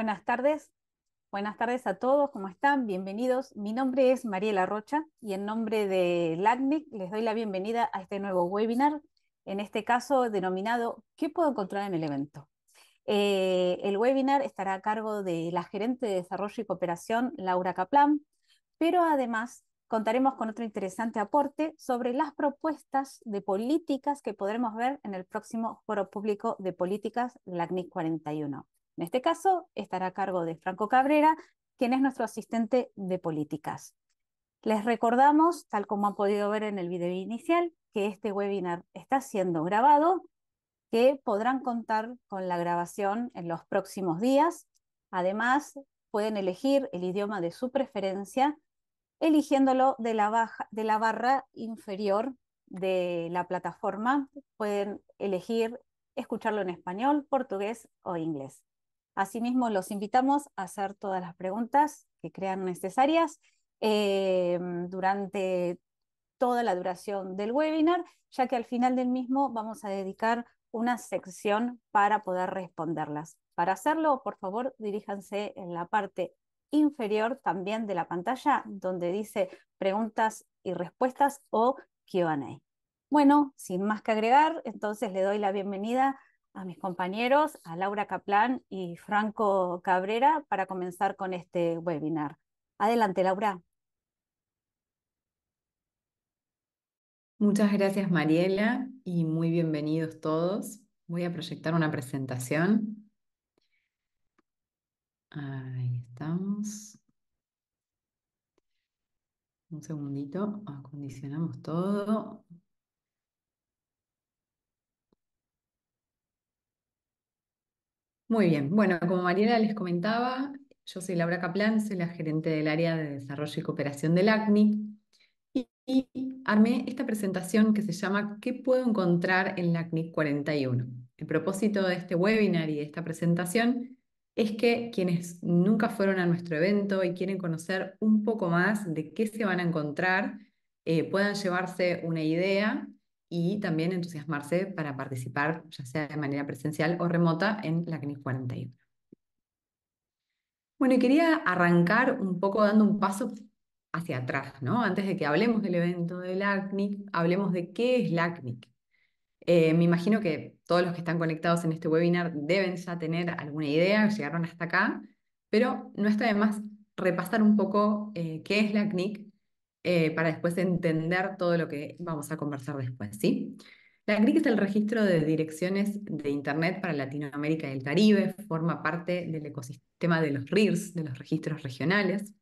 Buenas tardes. Buenas tardes a todos, ¿cómo están? Bienvenidos. Mi nombre es Mariela Rocha y en nombre de LACNIC les doy la bienvenida a este nuevo webinar, en este caso denominado ¿Qué puedo encontrar en el evento? Eh, el webinar estará a cargo de la gerente de desarrollo y cooperación, Laura Kaplan, pero además contaremos con otro interesante aporte sobre las propuestas de políticas que podremos ver en el próximo Foro Público de Políticas LACNIC 41. En este caso, estará a cargo de Franco Cabrera, quien es nuestro asistente de políticas. Les recordamos, tal como han podido ver en el video inicial, que este webinar está siendo grabado, que podrán contar con la grabación en los próximos días. Además, pueden elegir el idioma de su preferencia, eligiéndolo de la, de la barra inferior de la plataforma. Pueden elegir escucharlo en español, portugués o inglés. Asimismo, los invitamos a hacer todas las preguntas que crean necesarias eh, durante toda la duración del webinar, ya que al final del mismo vamos a dedicar una sección para poder responderlas. Para hacerlo, por favor, diríjanse en la parte inferior también de la pantalla donde dice preguntas y respuestas o QA. Bueno, sin más que agregar, entonces le doy la bienvenida a mis compañeros, a Laura Caplan y Franco Cabrera, para comenzar con este webinar. Adelante, Laura. Muchas gracias, Mariela, y muy bienvenidos todos. Voy a proyectar una presentación. Ahí estamos. Un segundito, acondicionamos todo. Muy bien, bueno, como Mariela les comentaba, yo soy Laura Caplan, soy la gerente del área de desarrollo y cooperación del ACNI y, armé esta presentación que se llama ¿Qué puedo encontrar en la ACNI 41? El propósito de este webinar y de esta presentación es que quienes nunca fueron a nuestro evento y quieren conocer un poco más de qué se van a encontrar, eh, puedan llevarse una idea y también entusiasmarse para participar, ya sea de manera presencial o remota, en la CNIC 41. Bueno, quería arrancar un poco dando un paso hacia atrás, ¿no? Antes de que hablemos del evento del ACNIC, hablemos de qué es la eh, me imagino que todos los que están conectados en este webinar deben ya tener alguna idea, llegaron hasta acá, pero no está de más repasar un poco eh, qué es la eh, para después entender todo lo que vamos a conversar después, ¿sí? La CRIC es el registro de direcciones de Internet para Latinoamérica y el Caribe, forma parte del ecosistema de los RIRS, de los registros regionales.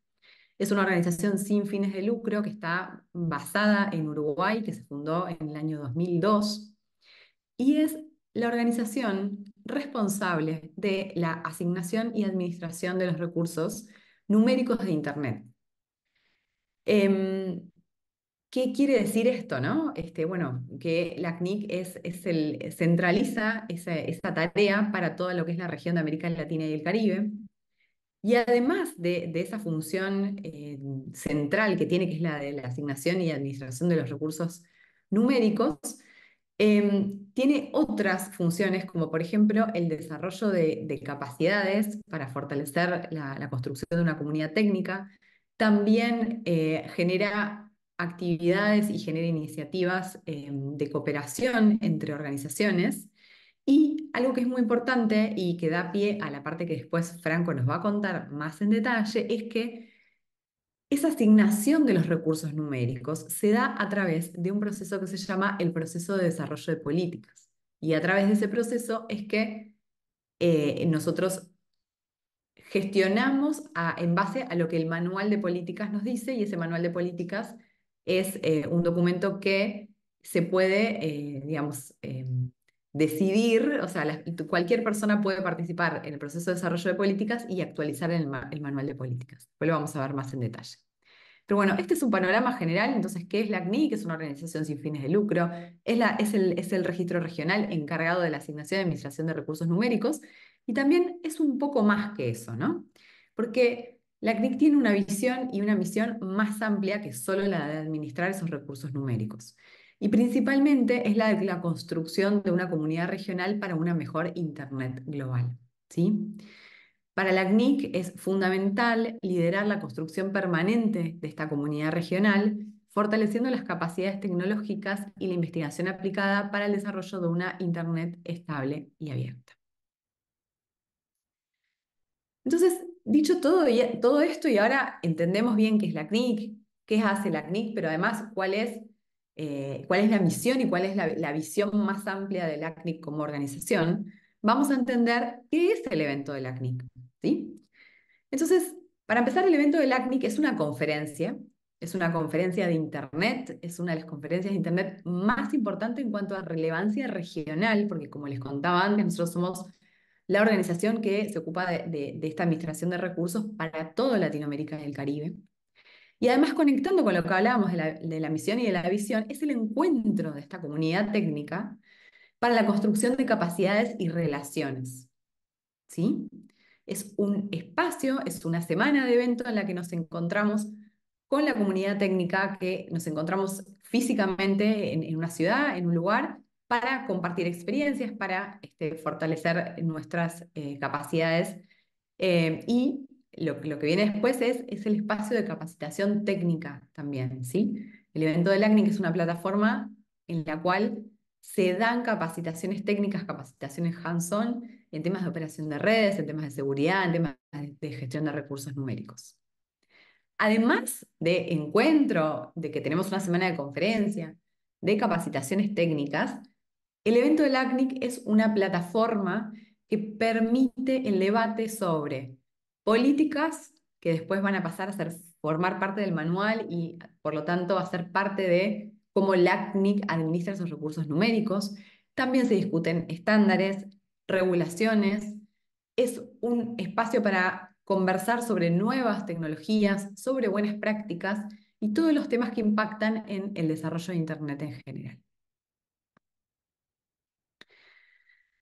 Es una organización sin fines de lucro que está basada en Uruguay, que se fundó en el año 2002, y es la organización responsable de la asignación y administración de los recursos numéricos de Internet, Em, ¿Qué quiere decir esto, no? Este, bueno, que la CNIC es, el, centraliza esa, tarea para todo lo que es la región de América Latina y el Caribe. Y además de, esa función eh, central que tiene, que es la de la asignación y administración de los recursos numéricos, em, tiene otras funciones, como por ejemplo el desarrollo de, capacidades para fortalecer la, la construcción de una comunidad técnica, también eh, genera actividades y genera iniciativas eh, de cooperación entre organizaciones. Y algo que es muy importante y que da pie a la parte que después Franco nos va a contar más en detalle es que esa asignación de los recursos numéricos se da a través de un proceso que se llama el proceso de desarrollo de políticas. Y a través de ese proceso es que eh, nosotros gestionamos en base a lo que el manual de políticas nos dice y ese manual de políticas es eh, un documento que se puede, eh, digamos, em, decidir, o sea, cualquier persona puede participar en el proceso de desarrollo de políticas y actualizar el, manual de políticas. Después lo vamos a ver más en detalle. Pero bueno, este es un panorama general, entonces, ¿qué es la CNI? Que es una organización sin fines de lucro, es, el, es el registro regional encargado de la asignación y administración de recursos numéricos, y también es un poco más que eso, ¿no? Porque la CNIC tiene una visión y una misión más amplia que solo la de administrar esos recursos numéricos. Y principalmente es la de la construcción de una comunidad regional para una mejor Internet global. ¿sí? Para la CNIC es fundamental liderar la construcción permanente de esta comunidad regional, fortaleciendo las capacidades tecnológicas y la investigación aplicada para el desarrollo de una Internet estable y abierta. Entonces, dicho todo, todo esto y ahora entendemos bien qué es la CNIC, qué hace la CNIC, pero además cuál es, eh, cuál es la misión y cuál es la, visión más amplia de la CNIC como organización, vamos a entender qué es el evento de la CNIC. ¿sí? Entonces, para empezar, el evento de la CNIC es una conferencia, es una conferencia de Internet, es una de las conferencias de Internet más importantes en cuanto a relevancia regional, porque como les contaba antes, nosotros somos la organización que se ocupa de, esta administración de recursos para toda Latinoamérica y el Caribe. Y además conectando con lo que hablábamos de la, misión y de la visión, es el encuentro de esta comunidad técnica para la construcción de capacidades y relaciones. ¿Sí? Es un espacio, es una semana de evento en la que nos encontramos con la comunidad técnica, que nos encontramos físicamente en una ciudad, en un lugar, para compartir experiencias, para este, fortalecer nuestras eh, capacidades. Eh, y lo, que viene después es, el espacio de capacitación técnica también, ¿sí? El evento del ACNIC es una plataforma en la cual se dan capacitaciones técnicas, capacitaciones hands-on en temas de operación de redes, en temas de seguridad, en temas de gestión de recursos numéricos. Además de encuentro, de que tenemos una semana de conferencia, de capacitaciones técnicas, el evento del ACNIC es una plataforma que permite el debate sobre políticas que después van a pasar a formar parte del manual y por lo tanto a ser parte de cómo el administra sus recursos numéricos. También se discuten estándares, regulaciones. Es un espacio para conversar sobre nuevas tecnologías, sobre buenas prácticas y todos los temas que impactan en el desarrollo de Internet en general.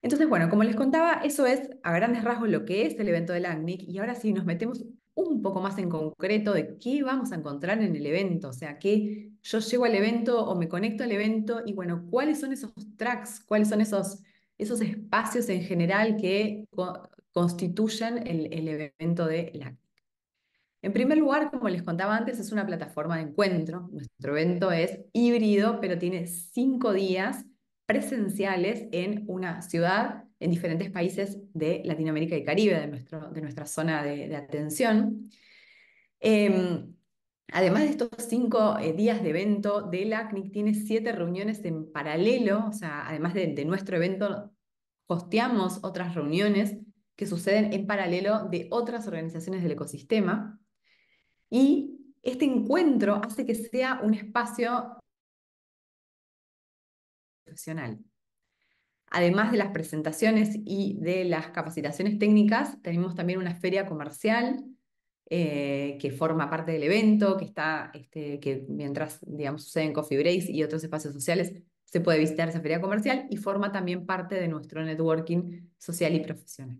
Entonces, bueno, como les contaba, eso es a grandes rasgos lo que es el evento del ACNIC y ahora sí nos metemos un poco más en concreto de qué vamos a encontrar en el evento, o sea, que yo llego al evento o me conecto al evento y bueno, cuáles son esos tracks, cuáles son esos, esos espacios en general que constituyen el, evento de ACNIC. En primer lugar, como les contaba antes, es una plataforma de encuentro. Nuestro evento es híbrido, pero tiene cinco días presenciales en una ciudad, en diferentes países de Latinoamérica y Caribe, de, nuestro, de nuestra zona de, atención. Em, además de estos cinco eh, días de evento, ACNIC tiene siete reuniones en paralelo, o sea, además de, nuestro evento, costeamos otras reuniones que suceden en paralelo de otras organizaciones del ecosistema. Y este encuentro hace que sea un espacio profesional. Además de las presentaciones y de las capacitaciones técnicas, tenemos también una feria comercial eh, que forma parte del evento, que está, este, que mientras, digamos, sucede en Coffee Breaks y otros espacios sociales, se puede visitar esa feria comercial y forma también parte de nuestro networking social y profesional.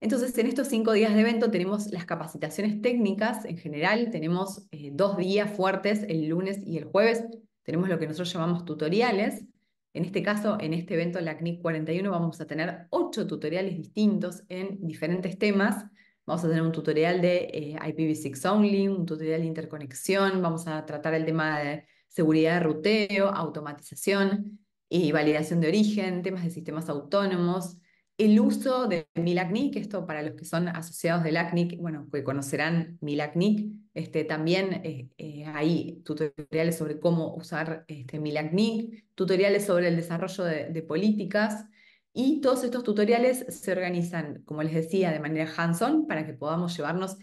Entonces, en estos cinco días de evento tenemos las capacitaciones técnicas en general, tenemos eh, dos días fuertes, el lunes y el jueves, tenemos lo que nosotros llamamos tutoriales. En este caso, en este evento, la CNIC 41, vamos a tener ocho tutoriales distintos en diferentes temas. Vamos a tener un tutorial de eh, IPv6 only, un tutorial de interconexión, vamos a tratar el tema de seguridad de ruteo, automatización y validación de origen, temas de sistemas autónomos, el uso de Milacnic, esto para los que son asociados de LACNIC, bueno, que conocerán Milacnic, este, también eh, eh, hay tutoriales sobre cómo usar este, Milacnic, tutoriales sobre el desarrollo de, políticas, y todos estos tutoriales se organizan, como les decía, de manera hands-on para que podamos llevarnos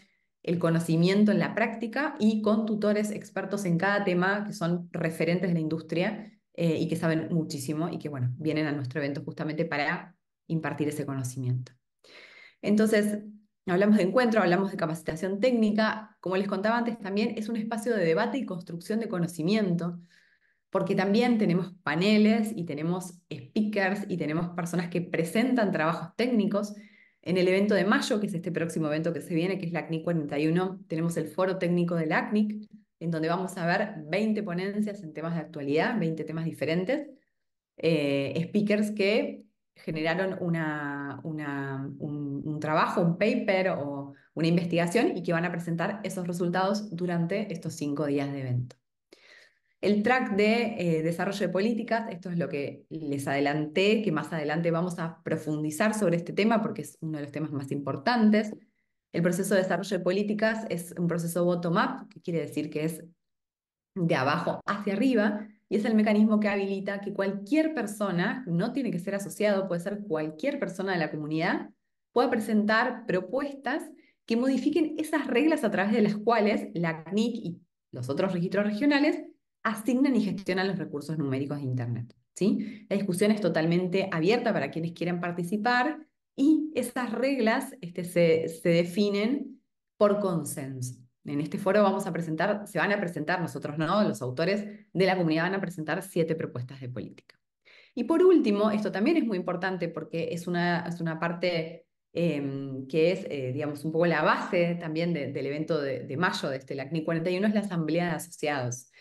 el conocimiento en la práctica y con tutores expertos en cada tema que son referentes de la industria eh, y que saben muchísimo y que, bueno, vienen a nuestro evento justamente para impartir ese conocimiento. Entonces, hablamos de encuentro, hablamos de capacitación técnica, como les contaba antes, también es un espacio de debate y construcción de conocimiento, porque también tenemos paneles y tenemos speakers y tenemos personas que presentan trabajos técnicos. En el evento de mayo, que es este próximo evento que se viene, que es la ACNIC 41, tenemos el foro técnico del ACNIC, en donde vamos a ver 20 ponencias en temas de actualidad, 20 temas diferentes, eh, speakers que generaron un, trabajo, un paper o una investigación y que van a presentar esos resultados durante estos cinco días de evento. El track de eh, desarrollo de políticas, esto es lo que les adelanté, que más adelante vamos a profundizar sobre este tema porque es uno de los temas más importantes. El proceso de desarrollo de políticas es un proceso bottom-up, que quiere decir que es de abajo hacia arriba, y es el mecanismo que habilita que cualquier persona, no tiene que ser asociado, puede ser cualquier persona de la comunidad, pueda presentar propuestas que modifiquen esas reglas a través de las cuales la CNIC y los otros registros regionales asignan y gestionan los recursos numéricos de Internet. ¿sí? La discusión es totalmente abierta para quienes quieran participar y esas reglas este, se definen por consenso. En este foro vamos a presentar, se van a presentar nosotros, ¿no? Los autores de la comunidad van a presentar siete propuestas de política. Y por último, esto también es muy importante porque es una, es una parte em, que es, eh, digamos, un poco la base también del evento de, mayo de este, la 41, es la Asamblea de Asociados.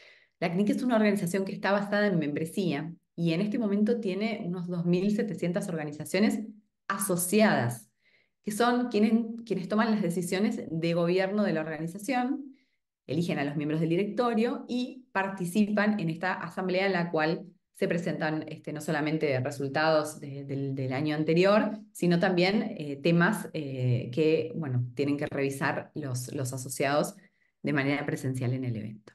La es una organización que está basada en membresía y en este momento tiene unos 2.700 organizaciones asociadas que son quienes, quienes toman las decisiones de gobierno de la organización, eligen a los miembros del directorio y participan en esta asamblea en la cual se presentan este, no solamente resultados del, año anterior, sino también eh, temas eh, que bueno, tienen que revisar los, los asociados de manera presencial en el evento.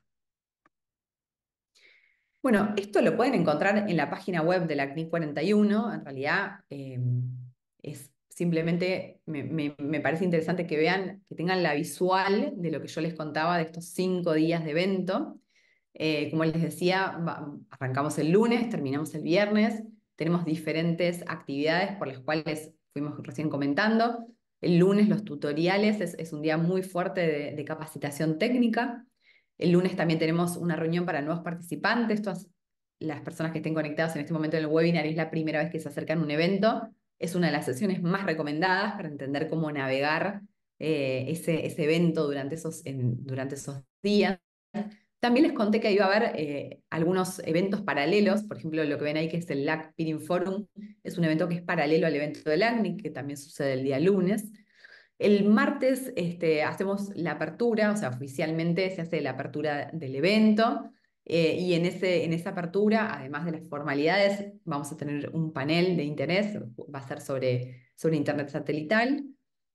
Bueno, esto lo pueden encontrar en la página web de la CNIC 41, en realidad eh, es simplemente me, parece interesante que vean, que tengan la visual de lo que yo les contaba de estos cinco días de evento. Eh, como les decía, arrancamos el lunes, terminamos el viernes, tenemos diferentes actividades por las cuales fuimos recién comentando. El lunes los tutoriales es, un día muy fuerte de, de, capacitación técnica. El lunes también tenemos una reunión para nuevos participantes. Todas las personas que estén conectadas en este momento en el webinar es la primera vez que se acercan a un evento es una de las sesiones más recomendadas para entender cómo navegar eh, ese, evento durante esos, durante esos días. También les conté que iba a haber eh, algunos eventos paralelos, por ejemplo, lo que ven ahí que es el LAC Peering Forum, es un evento que es paralelo al evento del ACNIC, que también sucede el día lunes. El martes este, hacemos la apertura, o sea, oficialmente se hace la apertura del evento, eh, y en, ese, en esa apertura, además de las formalidades, vamos a tener un panel de interés, va a ser sobre, sobre Internet satelital.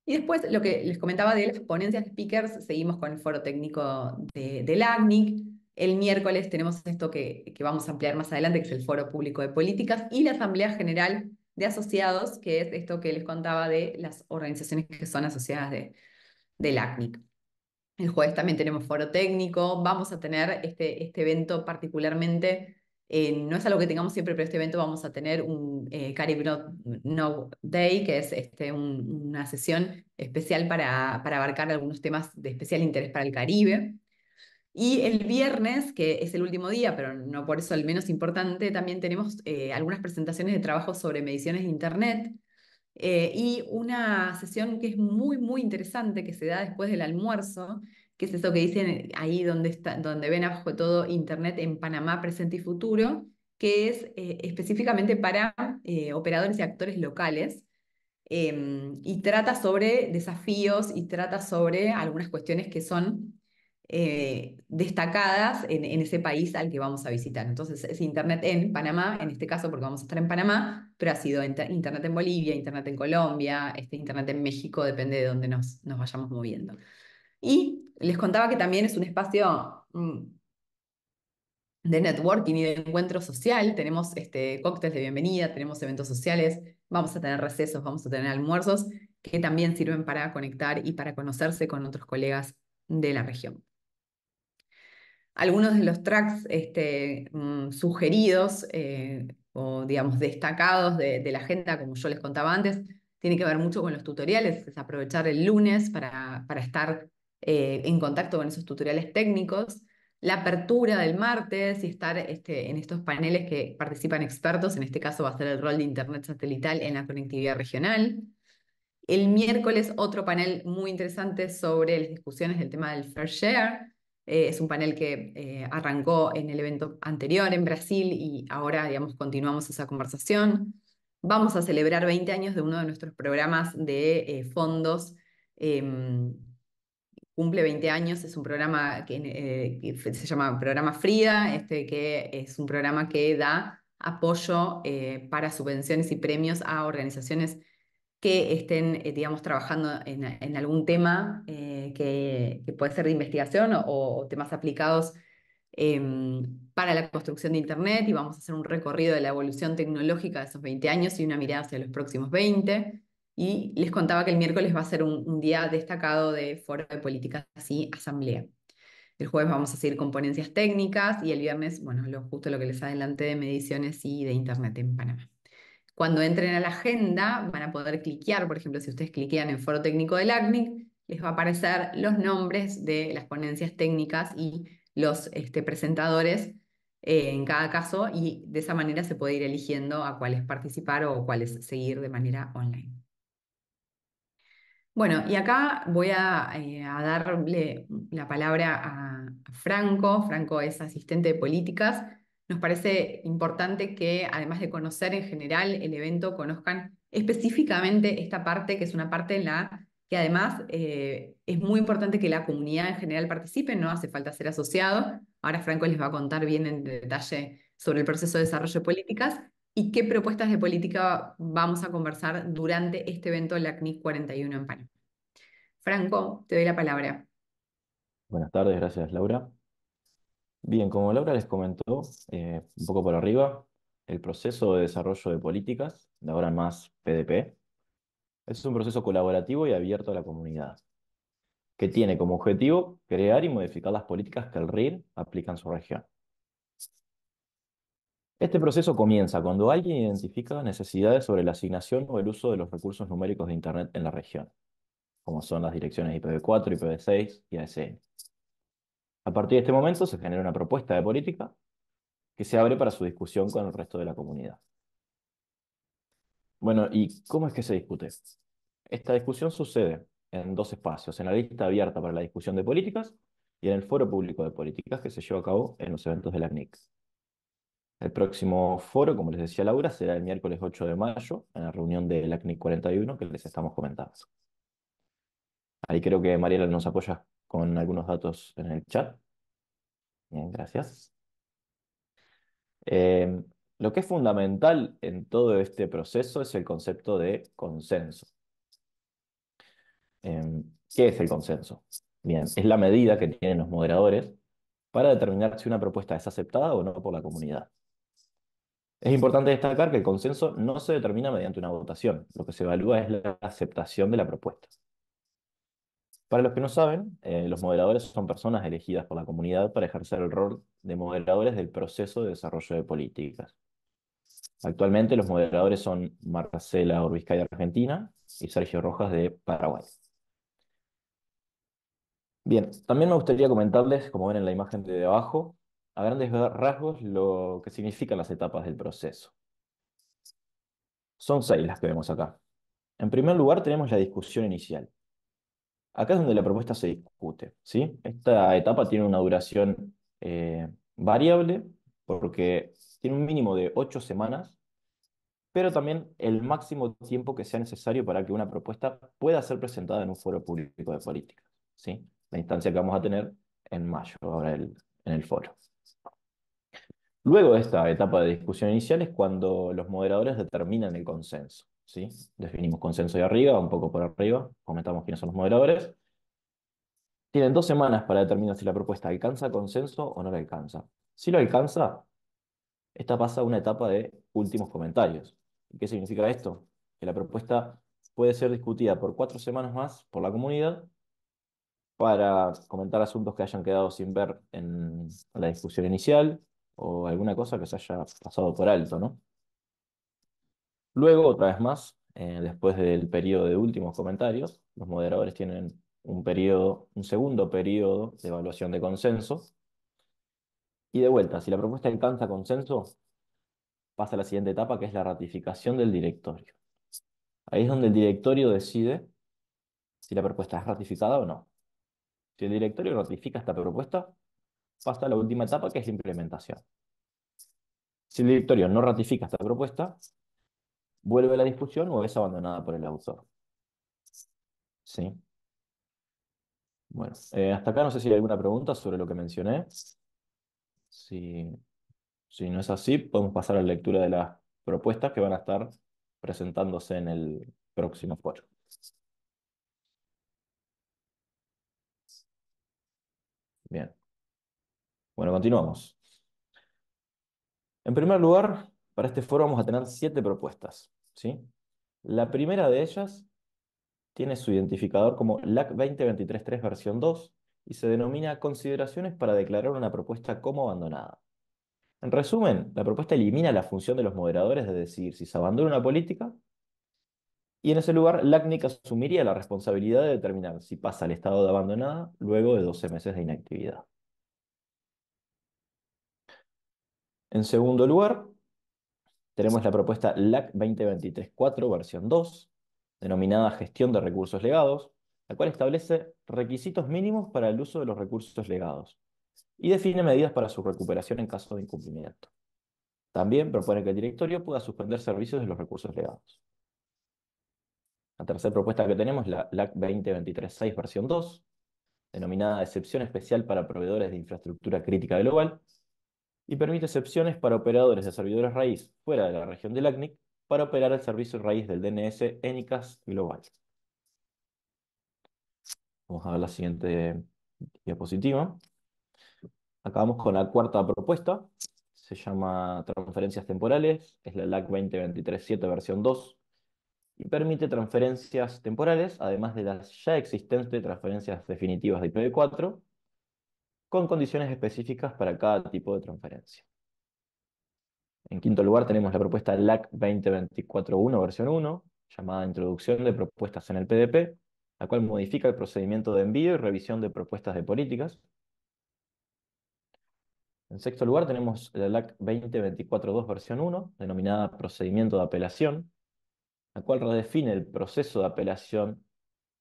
Y después, lo que les comentaba de las ponencias de speakers, seguimos con el foro técnico de, del ACNIC. El miércoles tenemos esto que, vamos a ampliar más adelante, que es el foro público de políticas, y la Asamblea General de Asociados, que es esto que les contaba de las organizaciones que son asociadas de, del ACNIC. El jueves también tenemos foro técnico, vamos a tener este, este evento particularmente, eh, no es algo que tengamos siempre, pero este evento vamos a tener un eh, No Day, que es este, una sesión especial para, para abarcar algunos temas de especial interés para el Caribe. Y el viernes, que es el último día, pero no por eso el menos importante, también tenemos eh, algunas presentaciones de trabajo sobre mediciones de Internet, eh, y una sesión que es muy, muy interesante, que se da después del almuerzo, que es eso que dicen ahí donde, está, donde ven abajo todo Internet en Panamá, presente y futuro, que es eh, específicamente para eh, operadores y actores locales. Em, y trata sobre desafíos y trata sobre algunas cuestiones que son eh, destacadas en, ese país al que vamos a visitar. Entonces es Internet en Panamá, en este caso porque vamos a estar en Panamá, pero ha sido Internet en Bolivia, Internet en Colombia, este, Internet en México, depende de dónde nos, vayamos moviendo. Y les contaba que también es un espacio mm, de networking y de encuentro social. Tenemos este, cócteles de bienvenida, tenemos eventos sociales, vamos a tener recesos, vamos a tener almuerzos que también sirven para conectar y para conocerse con otros colegas de la región. Algunos de los tracks este, mm, sugeridos eh, o, digamos, destacados de, la agenda, como yo les contaba antes, tiene que ver mucho con los tutoriales, es aprovechar el lunes para, estar eh, en contacto con esos tutoriales técnicos la apertura del martes y estar este, en estos paneles que participan expertos, en este caso va a ser el rol de Internet satelital en la conectividad regional. El miércoles otro panel muy interesante sobre las discusiones del tema del fair share. Eh, es un panel que eh, arrancó en el evento anterior en Brasil y ahora, digamos, continuamos esa conversación. Vamos a celebrar 20 años de uno de nuestros programas de eh, fondos. Em, cumple 20 años, es un programa que, se llama Programa Frida, este, que es un programa que da apoyo para subvenciones y premios a organizaciones que estén, eh, digamos, trabajando en, algún tema eh, que, puede ser de investigación o, temas aplicados em, para la construcción de Internet y vamos a hacer un recorrido de la evolución tecnológica de esos 20 años y una mirada hacia los próximos 20. Y les contaba que el miércoles va a ser un, día destacado de foro de políticas y asamblea. El jueves vamos a seguir con ponencias técnicas y el viernes, bueno, lo, justo lo que les adelanté de mediciones y de Internet en Panamá. Cuando entren a la agenda, van a poder cliquear, por ejemplo, si ustedes cliquean en Foro Técnico del ACNIC, les va a aparecer los nombres de las ponencias técnicas y los este, presentadores eh, en cada caso, y de esa manera se puede ir eligiendo a cuáles participar o cuáles seguir de manera online. Bueno, y acá voy a eh, darle la palabra a Franco. Franco es asistente de políticas nos parece importante que, además de conocer en general el evento, conozcan específicamente esta parte, que es una parte en la que además eh, es muy importante que la comunidad en general participe, no hace falta ser asociado. Ahora Franco les va a contar bien en detalle sobre el proceso de desarrollo de políticas y qué propuestas de política vamos a conversar durante este evento LACNIC la 41 en Panamá. Franco, te doy la palabra. Buenas tardes, gracias Laura. Bien, como Laura les comentó, eh, un poco por arriba, el proceso de desarrollo de políticas, de ahora más PDP, es un proceso colaborativo y abierto a la comunidad, que tiene como objetivo crear y modificar las políticas que el RIR aplica en su región. Este proceso comienza cuando alguien identifica necesidades sobre la asignación o el uso de los recursos numéricos de Internet en la región, como son las direcciones IPv4, IPv6 y ASN. A partir de este momento se genera una propuesta de política que se abre para su discusión con el resto de la comunidad. Bueno, ¿y cómo es que se discute? Esta discusión sucede en dos espacios, en la lista abierta para la discusión de políticas y en el foro público de políticas que se lleva a cabo en los eventos de la CNIC. El próximo foro, como les decía Laura, será el miércoles 8 de mayo en la reunión de la CNIC 41 que les estamos comentando. Ahí creo que Mariela nos apoya con algunos datos en el chat. Bien, eh, gracias. Em, lo que es fundamental en todo este proceso es el concepto de consenso. Em, ¿Qué es el consenso? Bien, es la medida que tienen los moderadores para determinar si una propuesta es aceptada o no por la comunidad. Es importante destacar que el consenso no se determina mediante una votación, lo que se evalúa es la aceptación de la propuesta. Para los que no saben, eh, los moderadores son personas elegidas por la comunidad para ejercer el rol de moderadores del proceso de desarrollo de políticas. Actualmente los moderadores son Marcela Urbizcay de Argentina y Sergio Rojas de Paraguay. Bien, también me gustaría comentarles, como ven en la imagen de abajo, a grandes rasgos lo que significan las etapas del proceso. Son seis las que vemos acá. En primer lugar tenemos la discusión inicial. Acá es donde la propuesta se discute, ¿sí? Esta etapa tiene una duración eh, variable porque tiene un mínimo de ocho semanas, pero también el máximo tiempo que sea necesario para que una propuesta pueda ser presentada en un foro público de política, ¿sí? La instancia que vamos a tener en mayo, ahora el, en el foro. Luego de esta etapa de discusión inicial es cuando los moderadores determinan el consenso. ¿sí? Definimos consenso de arriba, un poco por arriba, comentamos quiénes son los moderadores. Tienen dos semanas para determinar si la propuesta alcanza consenso o no la alcanza. Si lo alcanza, esta pasa a una etapa de últimos comentarios. ¿Qué significa esto? Que la propuesta puede ser discutida por cuatro semanas más por la comunidad para comentar asuntos que hayan quedado sin ver en la discusión inicial o alguna cosa que se haya pasado por alto, ¿no? Luego, otra vez más, eh, después del periodo de últimos comentarios, los moderadores tienen un, periodo, un segundo periodo de evaluación de consenso. Y de vuelta, si la propuesta alcanza consenso, pasa a la siguiente etapa, que es la ratificación del directorio. Ahí es donde el directorio decide si la propuesta es ratificada o no. Si el directorio ratifica esta propuesta, pasa a la última etapa, que es la implementación. Si el directorio no ratifica esta propuesta, vuelve la discusión o es abandonada por el autor. ¿Sí? Bueno, eh, hasta acá no sé si hay alguna pregunta sobre lo que mencioné. Si, si no es así, podemos pasar a la lectura de las propuestas que van a estar presentándose en el próximo foro. Bien. Bueno, continuamos. En primer lugar, para este foro vamos a tener siete propuestas. ¿sí? La primera de ellas tiene su identificador como LAC 2023.3 versión 2 y se denomina consideraciones para declarar una propuesta como abandonada. En resumen, la propuesta elimina la función de los moderadores de decidir si se abandona una política y en ese lugar LACNIC asumiría la responsabilidad de determinar si pasa al estado de abandonada luego de 12 meses de inactividad. En segundo lugar, tenemos la propuesta LAC 2023-4, versión 2, denominada Gestión de Recursos Legados, la cual establece requisitos mínimos para el uso de los recursos legados y define medidas para su recuperación en caso de incumplimiento. También propone que el directorio pueda suspender servicios de los recursos legados. La tercera propuesta que tenemos es la LAC 2023-6 versión 2, denominada Excepción Especial para Proveedores de Infraestructura Crítica Global, y permite excepciones para operadores de servidores raíz fuera de la región del ACNIC para operar el servicio raíz del DNS en global. Vamos a ver la siguiente diapositiva. Acabamos con la cuarta propuesta. Se llama transferencias temporales. Es la LAC 2023.7 versión 2 y permite transferencias temporales, además de las ya existentes transferencias definitivas de IPv4 con condiciones específicas para cada tipo de transferencia. En quinto lugar tenemos la propuesta LAC 2024.1 versión 1, llamada Introducción de Propuestas en el PDP, la cual modifica el procedimiento de envío y revisión de propuestas de políticas. En sexto lugar tenemos la LAC 2024.2 versión 1, denominada Procedimiento de Apelación, la cual redefine el proceso de apelación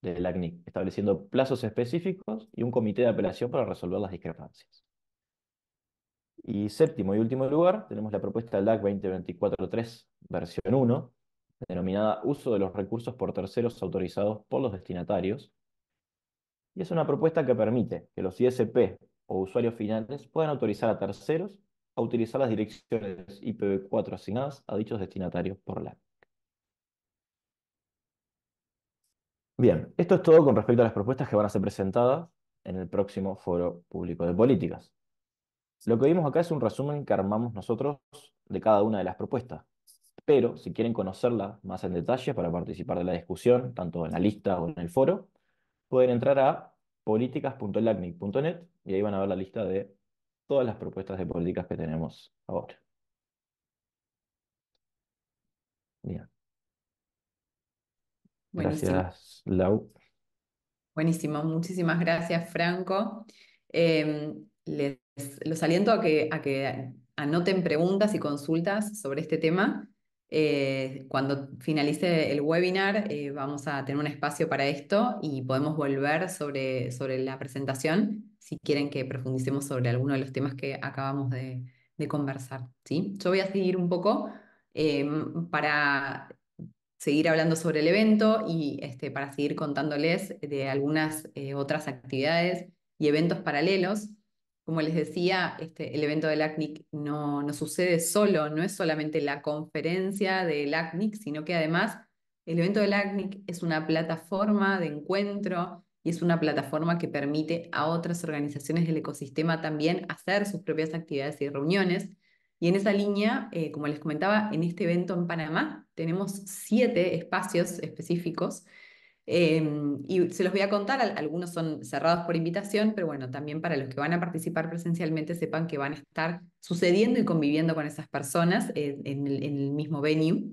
de LACNIC, estableciendo plazos específicos y un comité de apelación para resolver las discrepancias. Y séptimo y último lugar, tenemos la propuesta LAC 2024-3, versión 1, denominada Uso de los recursos por terceros autorizados por los destinatarios. Y es una propuesta que permite que los ISP o usuarios finales puedan autorizar a terceros a utilizar las direcciones IPv4 asignadas a dichos destinatarios por LAC. Bien, esto es todo con respecto a las propuestas que van a ser presentadas en el próximo foro público de políticas. Lo que vimos acá es un resumen que armamos nosotros de cada una de las propuestas, pero si quieren conocerla más en detalle para participar de la discusión, tanto en la lista o en el foro, pueden entrar a políticas.lacnic.net y ahí van a ver la lista de todas las propuestas de políticas que tenemos ahora. Bien. Buenísimo. Gracias, Lau. Buenísimo, muchísimas gracias, Franco. Em, les, los aliento a que, a que anoten preguntas y consultas sobre este tema. Eh, cuando finalice el webinar eh, vamos a tener un espacio para esto y podemos volver sobre, sobre la presentación si quieren que profundicemos sobre alguno de los temas que acabamos de, conversar. ¿sí? Yo voy a seguir un poco em, para seguir hablando sobre el evento y este, para seguir contándoles de algunas eh, otras actividades y eventos paralelos. Como les decía, este, el evento del ACNIC no, no sucede solo, no es solamente la conferencia del ACNIC, sino que además el evento del ACNIC es una plataforma de encuentro y es una plataforma que permite a otras organizaciones del ecosistema también hacer sus propias actividades y reuniones. Y en esa línea, eh, como les comentaba, en este evento en Panamá tenemos siete espacios específicos. Em, y se los voy a contar, algunos son cerrados por invitación, pero bueno, también para los que van a participar presencialmente sepan que van a estar sucediendo y conviviendo con esas personas eh, en, el, mismo venue.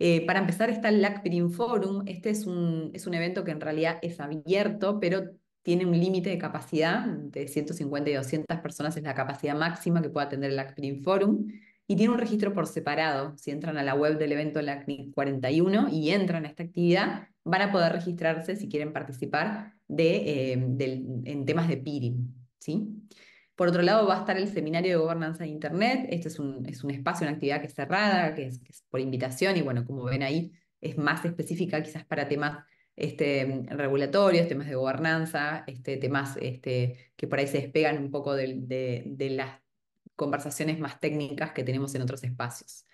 Eh, para empezar está el LACPRIM Forum, este es un, es un evento que en realidad es abierto, pero tiene un límite de capacidad, de 150 y 200 personas es la capacidad máxima que puede atender el LACNIC Forum, y tiene un registro por separado. Si entran a la web del evento LACNIC 41 y entran a esta actividad, van a poder registrarse si quieren participar de, eh, en temas de peering. ¿sí? Por otro lado, va a estar el seminario de gobernanza de Internet. Este es un, es un espacio, una actividad que es cerrada, que es, que es por invitación y bueno, como ven ahí, es más específica quizás para temas este, regulatorios, temas de gobernanza, este, temas este, que por ahí se despegan un poco de, las conversaciones más técnicas que tenemos en otros espacios.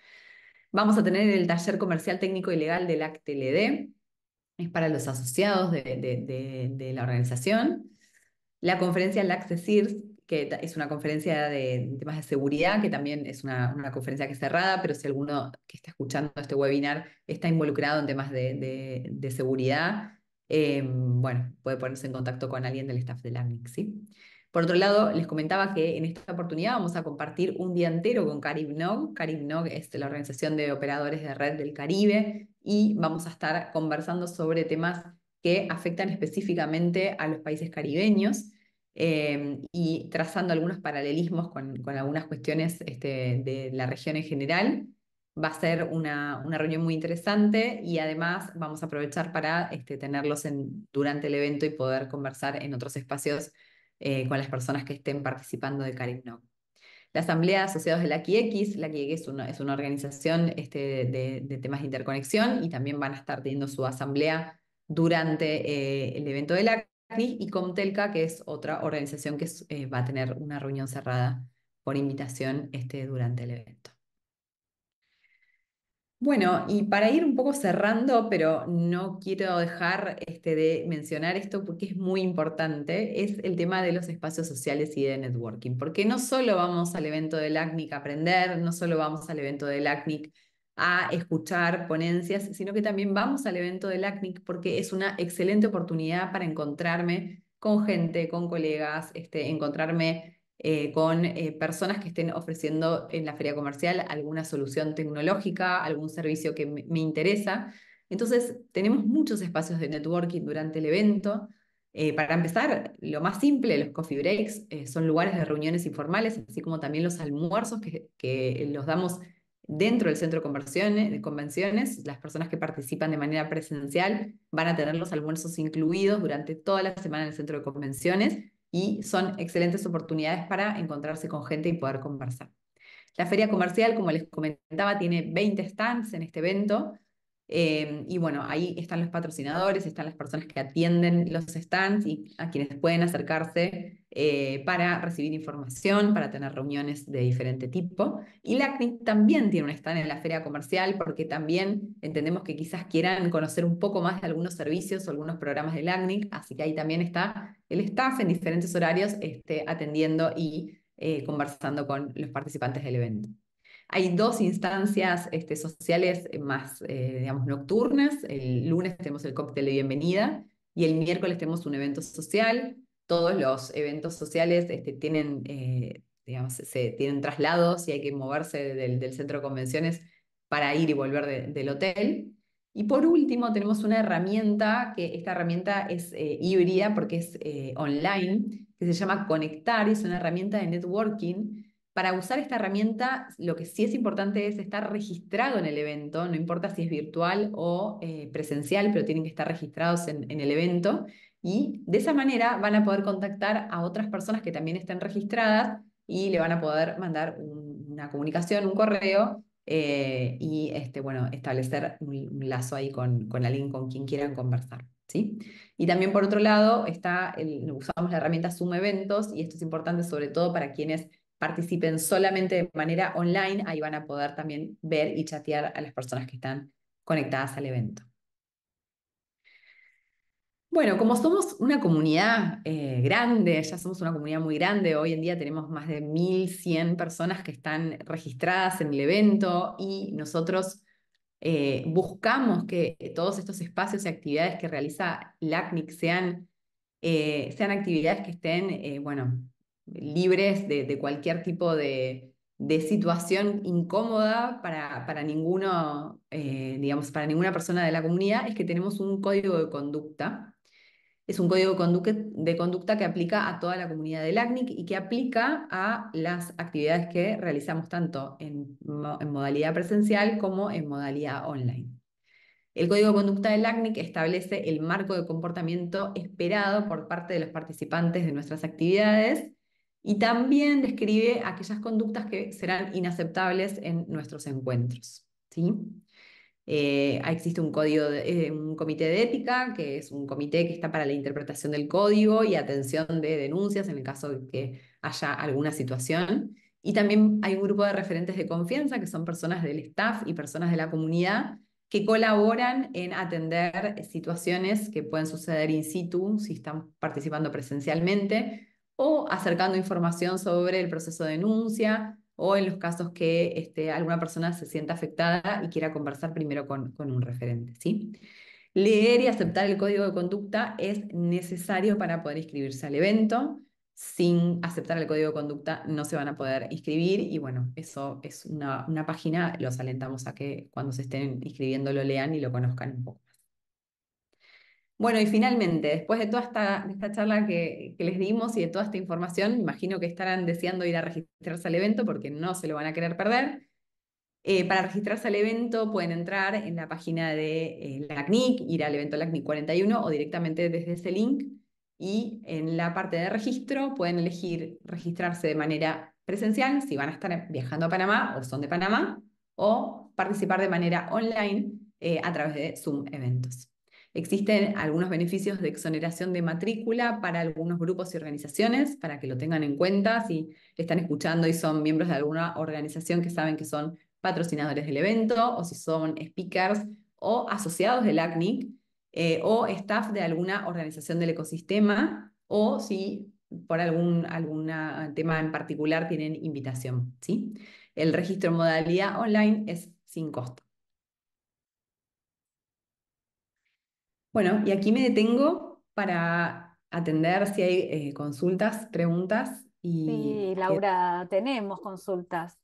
Vamos a tener el taller comercial técnico y legal del ACTLD, es para los asociados de, la organización. La conferencia LACCESIRS, que es una conferencia de temas de seguridad, que también es una, conferencia que es cerrada, pero si alguno que está escuchando este webinar está involucrado en temas de, seguridad, eh, bueno, puede ponerse en contacto con alguien del staff de la ¿sí? Por otro lado, les comentaba que en esta oportunidad vamos a compartir un día entero con CaribNog. CaribNog es la organización de operadores de red del Caribe y vamos a estar conversando sobre temas que afectan específicamente a los países caribeños. Em, y trazando algunos paralelismos con, algunas cuestiones este, de la región en general. Va a ser una, reunión muy interesante y además vamos a aprovechar para este, tenerlos en, durante el evento y poder conversar en otros espacios eh, con las personas que estén participando de CARINOC. La Asamblea de Asociados de la QX, la QX es una, organización este, de, temas de interconexión y también van a estar teniendo su asamblea durante eh, el evento de la y Comtelca, que es otra organización que eh, va a tener una reunión cerrada por invitación este, durante el evento. Bueno, y para ir un poco cerrando, pero no quiero dejar este, de mencionar esto porque es muy importante, es el tema de los espacios sociales y de networking, porque no solo vamos al evento del ACNIC a aprender, no solo vamos al evento del ACNIC a escuchar ponencias, sino que también vamos al evento del ACNIC porque es una excelente oportunidad para encontrarme con gente, con colegas, este, encontrarme eh, con eh, personas que estén ofreciendo en la feria comercial alguna solución tecnológica, algún servicio que me, interesa. Entonces, tenemos muchos espacios de networking durante el evento. Eh, para empezar, lo más simple, los coffee breaks son lugares de reuniones informales, así como también los almuerzos que, que los damos dentro del centro de convenciones, las personas que participan de manera presencial van a tener los almuerzos incluidos durante toda la semana en el centro de convenciones y son excelentes oportunidades para encontrarse con gente y poder conversar. La feria comercial, como les comentaba, tiene 20 stands en este evento Em, y bueno, ahí están los patrocinadores, están las personas que atienden los stands y a quienes pueden acercarse eh, para recibir información, para tener reuniones de diferente tipo. Y LACNIC también tiene un stand en la feria comercial porque también entendemos que quizás quieran conocer un poco más de algunos servicios o algunos programas de LACNIC, así que ahí también está el staff en diferentes horarios este, atendiendo y eh, conversando con los participantes del evento. Hay dos instancias este, sociales eh, más, eh, nocturnas. El lunes tenemos el cóctel de bienvenida y el miércoles tenemos un evento social. Todos los eventos sociales este, tienen, eh, se, tienen traslados y hay que moverse del, centro de convenciones para ir y volver del hotel. Y por último, tenemos una herramienta, que esta herramienta es híbrida porque es online, que se llama Conectar, y es una herramienta de networking para usar esta herramienta, lo que sí es importante es estar registrado en el evento, no importa si es virtual o eh, presencial, pero tienen que estar registrados en, el evento. Y de esa manera van a poder contactar a otras personas que también estén registradas y le van a poder mandar una comunicación, un correo eh, y este, bueno, establecer un, lazo ahí con, con, alguien con quien quieran conversar. ¿sí? Y también por otro lado, está usamos la herramienta Zoom Eventos y esto es importante sobre todo para quienes participen solamente de manera online, ahí van a poder también ver y chatear a las personas que están conectadas al evento. Bueno, como somos una comunidad eh, grande, ya somos una comunidad muy grande, hoy en día tenemos más de 1.100 personas que están registradas en el evento y nosotros eh, buscamos que todos estos espacios y actividades que realiza LACNIC sean, eh, sean actividades que estén, bueno, libres de, cualquier tipo de, situación incómoda para, ninguno, eh, digamos, para ninguna persona de la comunidad, es que tenemos un código de conducta. Es un código de conducta, que aplica a toda la comunidad del ACNIC y que aplica a las actividades que realizamos tanto en, en modalidad presencial como en modalidad online. El código de conducta del ACNIC establece el marco de comportamiento esperado por parte de los participantes de nuestras actividades y también describe aquellas conductas que serán inaceptables en nuestros encuentros. ¿sí? Eh, existe un, código eh, un comité de ética, que es un comité que está para la interpretación del código y atención de denuncias en el caso de que haya alguna situación. Y también hay un grupo de referentes de confianza, que son personas del staff y personas de la comunidad, que colaboran en atender situaciones que pueden suceder in situ, si están participando presencialmente, o acercando información sobre el proceso de denuncia o en los casos que este, alguna persona se sienta afectada y quiera conversar primero con, un referente. ¿sí? Leer y aceptar el código de conducta es necesario para poder inscribirse al evento. Sin aceptar el código de conducta no se van a poder inscribir y bueno, eso es una, una página, los alentamos a que cuando se estén inscribiendo lo lean y lo conozcan un poco. Bueno, y finalmente, después de toda esta, charla que, les dimos y de toda esta información, imagino que estarán deseando ir a registrarse al evento porque no se lo van a querer perder. Eh, para registrarse al evento pueden entrar en la página de LACNIC, eh, la ir al evento LACNIC 41 o directamente desde ese link. Y en la parte de registro pueden elegir registrarse de manera presencial si van a estar viajando a Panamá o son de Panamá o participar de manera online eh, a través de Zoom Eventos. Existen algunos beneficios de exoneración de matrícula para algunos grupos y organizaciones, para que lo tengan en cuenta si están escuchando y son miembros de alguna organización que saben que son patrocinadores del evento o si son speakers o asociados del ACNIC eh, o staff de alguna organización del ecosistema o si por algún, eh, tema en particular tienen invitación. ¿sí? El registro en modalidad online es sin costo. Bueno, y aquí me detengo para atender si hay eh, consultas, preguntas. Y... Sí, Laura, tenemos consultas.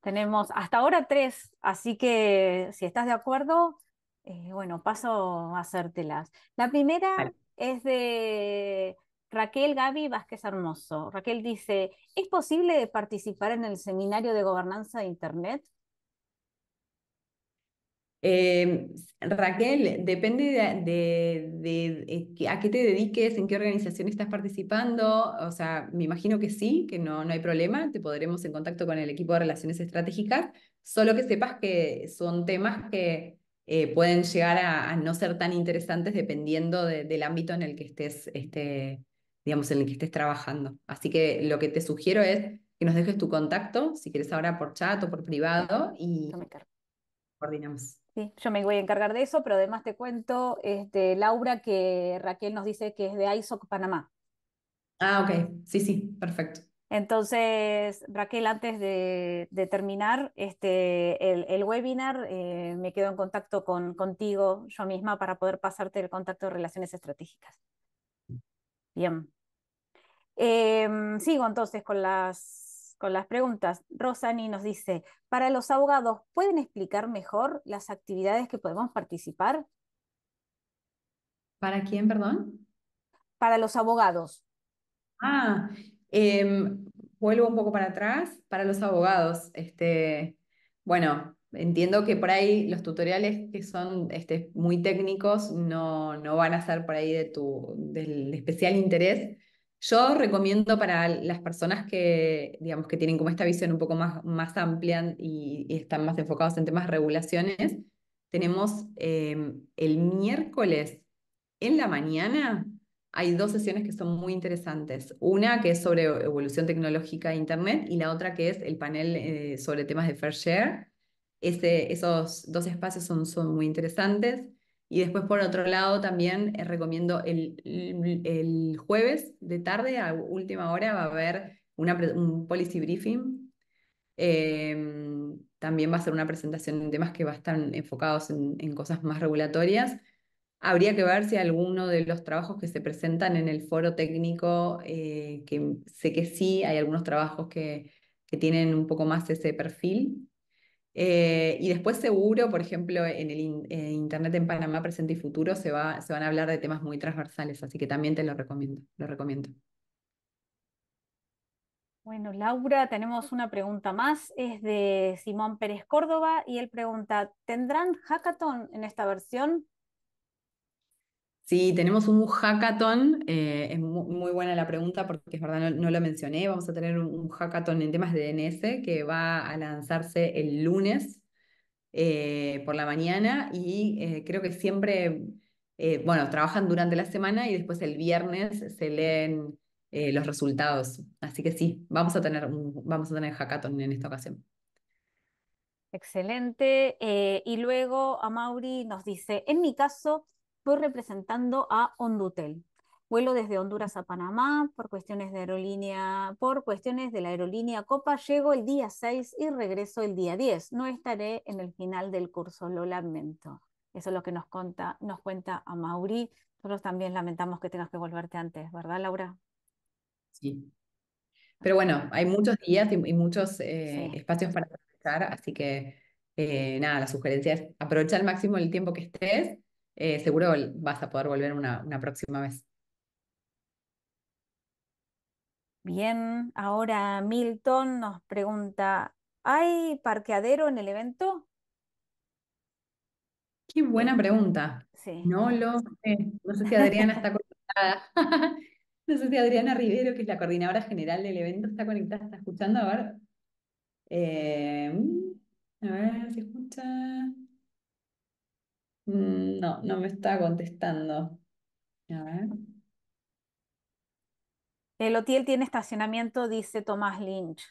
Tenemos hasta ahora tres, así que si estás de acuerdo, eh, bueno, paso a hacértelas. La primera es de Raquel Gaby Vázquez Hermoso. Raquel dice, ¿es posible participar en el seminario de gobernanza de Internet? Eh, Raquel, depende de, eh, a qué te dediques, en qué organización estás participando. O sea, me imagino que sí, que no, no hay problema. Te podremos en contacto con el equipo de relaciones estratégicas. Solo que sepas que son temas que eh, pueden llegar a, no ser tan interesantes dependiendo del ámbito en el que estés, este, digamos, en el que estés trabajando. Así que lo que te sugiero es que nos dejes tu contacto, si quieres ahora por chat o por privado, y coordinamos. Sí, yo me voy a encargar de eso, pero además te cuento, este, Laura, que Raquel nos dice que es de ISOC Panamá. Ah, ok, sí, sí, perfecto. Entonces, Raquel, antes de, terminar este, el, webinar, eh, me quedo en contacto con, contigo yo misma para poder pasarte el contacto de relaciones estratégicas. Bien. Em, sigo entonces con las con las preguntas. Rosani nos dice, para los abogados, ¿pueden explicar mejor las actividades que podemos participar? ¿Para quién, perdón? Para los abogados. Ah, em, vuelvo un poco para atrás. Para los abogados, este, bueno, entiendo que por ahí los tutoriales que son este, muy técnicos no, no van a ser por ahí de tu, del especial interés yo recomiendo para las personas que, digamos, que tienen como esta visión un poco más, más amplia y, están más enfocados en temas de regulaciones, tenemos eh, el miércoles en la mañana, hay dos sesiones que son muy interesantes. Una que es sobre evolución tecnológica de Internet y la otra que es el panel eh, sobre temas de Fair Share. esos dos espacios son, son muy interesantes. Y después, por otro lado, también eh, recomiendo el, el, jueves de tarde, a última hora, va a haber un policy briefing. Em, también va a ser una presentación en temas que va a estar enfocados en, cosas más regulatorias. Habría que ver si alguno de los trabajos que se presentan en el foro técnico, eh, que sé que sí, hay algunos trabajos que, que tienen un poco más ese perfil, eh, y después seguro, por ejemplo, en el Internet en Panamá, presente y futuro, se, va, se van a hablar de temas muy transversales, así que también te lo recomiendo, lo recomiendo. Bueno, Laura, tenemos una pregunta más, es de Simón Pérez Córdoba y él pregunta, ¿tendrán hackathon en esta versión? Sí, tenemos un hackathon, eh, es muy, buena la pregunta porque es verdad, no, lo mencioné, vamos a tener un, hackathon en temas de DNS que va a lanzarse el lunes eh, por la mañana y eh, creo que siempre, bueno, trabajan durante la semana y después el viernes se leen los resultados. Así que sí, vamos a tener, vamos a tener hackathon en esta ocasión. Excelente. y luego Amauri nos dice, en mi caso voy representando a Hondutel. Vuelo desde Honduras a Panamá por cuestiones de aerolínea, por cuestiones de la aerolínea Copa, llego el día 6 y regreso el día 10. No estaré en el final del curso, lo lamento. Eso es lo que nos cuenta, nos cuenta a Mauri. Nosotros también lamentamos que tengas que volverte antes, ¿verdad, Laura? Sí. Pero bueno, hay muchos días y, muchos eh, espacios para estar, así que eh, nada, la sugerencia es aprovechar al máximo el tiempo que estés eh, seguro vas a poder volver una, próxima vez. Bien, ahora Milton nos pregunta, ¿hay parqueadero en el evento? Qué buena pregunta. No lo sé. No sé si Adriana está conectada. no sé si Adriana Rivero, que es la coordinadora general del evento, está conectada, está escuchando. A ver. Eh, mm, a ver, si escucha? Mm, no, no me está contestando. A ver. El hotel tiene estacionamiento, dice Tomás Lynch.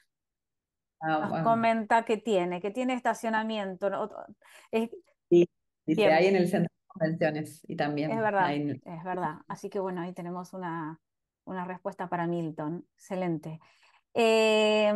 Ah, comenta que tiene, que tiene estacionamiento. sí, dice, ahí en el centro de convenciones y también. Es verdad, es verdad. Así que bueno, ahí tenemos una, una respuesta para Milton. Excelente. Eh,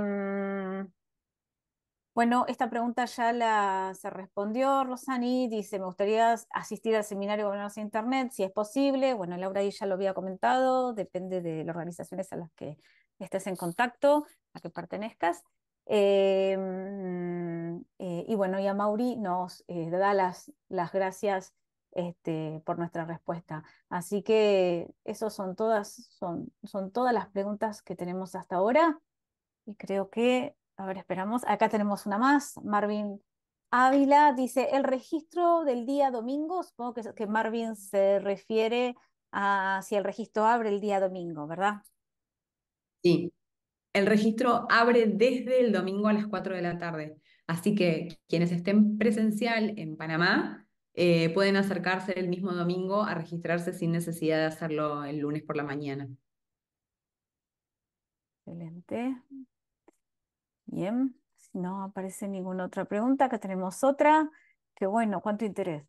bueno, esta pregunta ya la, se respondió, Rosani, dice, me gustaría asistir al seminario de Gobernanza de Internet, si es posible. Bueno, Laura ahí ya lo había comentado, depende de las organizaciones a las que estés en contacto, a que pertenezcas. Em, eh, y bueno, y a Mauri nos eh, da las, las gracias este, por nuestra respuesta. Así que esas son todas, son, son todas las preguntas que tenemos hasta ahora. Y creo que a ver, esperamos, acá tenemos una más, Marvin Ávila dice, el registro del día domingo, supongo que, Marvin se refiere a si el registro abre el día domingo, ¿verdad? Sí, el registro abre desde el domingo a las 4 de la tarde, así que quienes estén presencial en Panamá eh, pueden acercarse el mismo domingo a registrarse sin necesidad de hacerlo el lunes por la mañana. Excelente. Bien, si no aparece ninguna otra pregunta, que tenemos otra. Qué bueno, cuánto interés.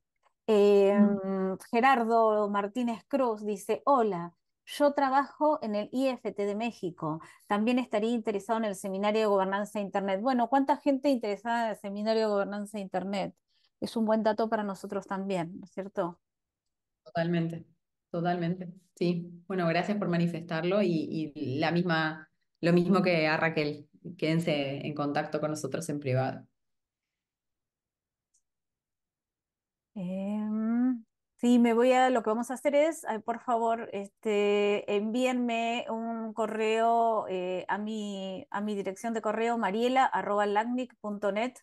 Mm. Em, Gerardo Martínez Cruz dice, hola, yo trabajo en el IFT de México. También estaría interesado en el seminario de gobernanza de Internet. Bueno, ¿cuánta gente interesada en el seminario de gobernanza de Internet? Es un buen dato para nosotros también, ¿no es cierto? Totalmente, totalmente. Sí. Bueno, gracias por manifestarlo y, la misma, lo mismo que a Raquel quédense en contacto con nosotros en privado. Em, sí, me voy a, lo que vamos a hacer es, por favor, este, envíenme un correo eh, a, mi, a mi dirección de correo mariela.lagnic.net,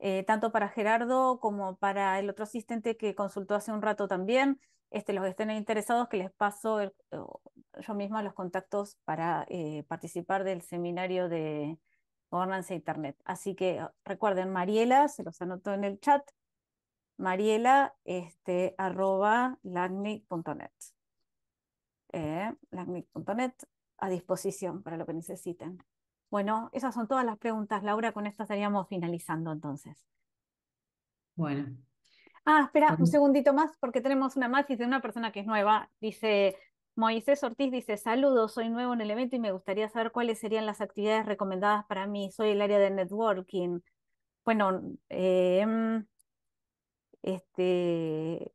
eh, tanto para Gerardo como para el otro asistente que consultó hace un rato también. Este, los que estén interesados, que les paso el, yo misma los contactos para eh, participar del seminario de gobernanza Internet. Así que ah, recuerden, Mariela, se los anotó en el chat, mariela este, arroba Eh, a disposición para lo que necesiten. Bueno, esas son todas las preguntas, Laura. Con estas estaríamos finalizando entonces. Bueno. Ah, espera, un segundito más, porque tenemos una más y de una persona que es nueva. Dice, Moisés Ortiz dice, saludos, soy nuevo en el evento y me gustaría saber cuáles serían las actividades recomendadas para mí. Soy el área de networking. Bueno, eh, este...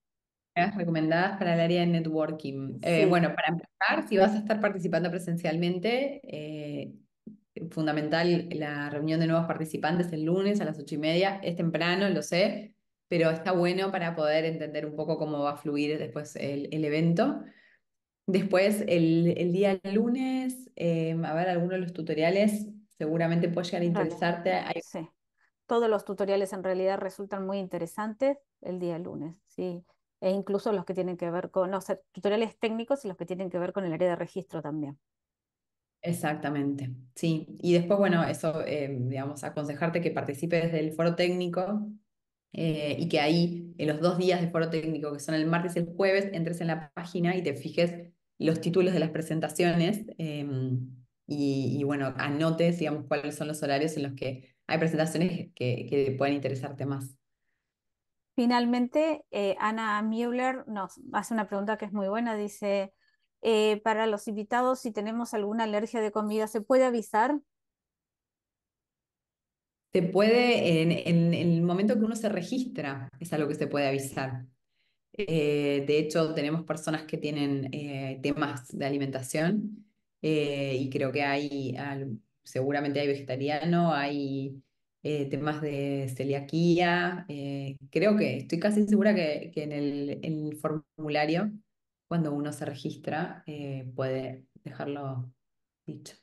Recomendadas para el área de networking. Eh, bueno, para empezar, si vas a estar participando presencialmente, eh, fundamental la reunión de nuevos participantes el lunes a las ocho y media. Es temprano, lo sé, pero está bueno para poder entender un poco cómo va a fluir después el evento. Después, el, día lunes, eh, a ver, algunos de los tutoriales seguramente puede llegar a interesarte. Sí. Todos los tutoriales en realidad resultan muy interesantes el día lunes, sí. E incluso los que tienen que ver con, no, o sea, tutoriales técnicos y los que tienen que ver con el área de registro también. Exactamente, sí. Y después, bueno, eso, eh, digamos, aconsejarte que participes del foro técnico eh, y que ahí, en los dos días del foro técnico, que son el martes y el jueves, entres en la página y te fijes los títulos de las presentaciones em, y, bueno, anotes, digamos, cuáles son los horarios en los que hay presentaciones que, que pueden interesarte más. Finalmente, eh, Ana Müller nos hace una pregunta que es muy buena. Dice, eh, para los invitados, si tenemos alguna alergia de comida, ¿se puede avisar? Se puede, en el momento que uno se registra, es algo que se puede avisar. Eh, de hecho, tenemos personas que tienen eh, temas de alimentación eh, y creo que hay, seguramente hay vegetariano, hay temas de celiaquía. creo que estoy casi segura que, en, el, formulario, cuando uno se registra, puede dejarlo dicho.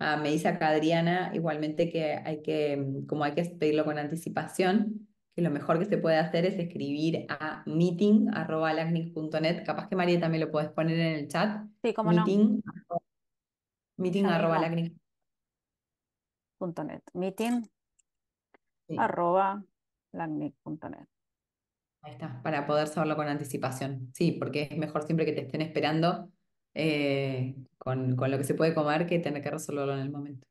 Ah, me dice acá Adriana igualmente que hay que, como hay que pedirlo con anticipación, que lo mejor que se puede hacer es escribir a meeting.lagnic.net Capaz que María también lo puedes poner en el chat. Sí, como meeting, no. Meeting meeting.lagnic.net Ahí está, para poder saberlo con anticipación. Sí, porque es mejor siempre que te estén esperando eh, con lo que se puede comer que tener que resolverlo en el momento.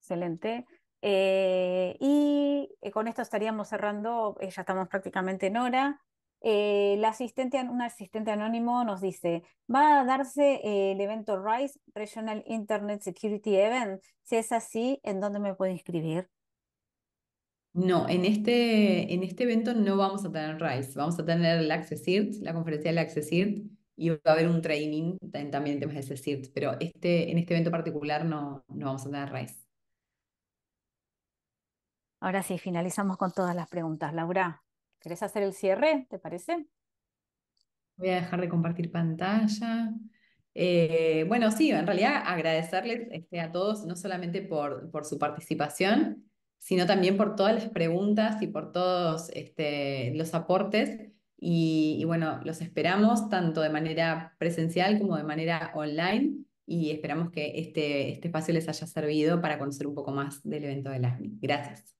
Excelente. Eh, y eh, con esto estaríamos cerrando, eh, ya estamos prácticamente en hora. la asistente, un asistente anónimo nos dice, ¿va a darse el evento RISE, Regional Internet Security Event? Si es así, ¿en dónde me puedo inscribir? No, en este, en este evento no vamos a tener RISE, vamos a tener el la conferencia del AccessIRT, y va a haber un training también en temas de ACCESSIRT, pero este, en este evento particular no, no vamos a tener RISE. Ahora sí, finalizamos con todas las preguntas. Laura, ¿querés hacer el cierre? ¿Te parece? Voy a dejar de compartir pantalla. Eh, bueno, sí, en realidad agradecerles este, a todos, no solamente por, su participación, sino también por todas las preguntas y por todos este, los aportes. Y, bueno, los esperamos tanto de manera presencial como de manera online y esperamos que este, este espacio les haya servido para conocer un poco más del evento del ASMI. Gracias.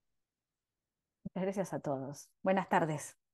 Gracias a todos. Buenas tardes.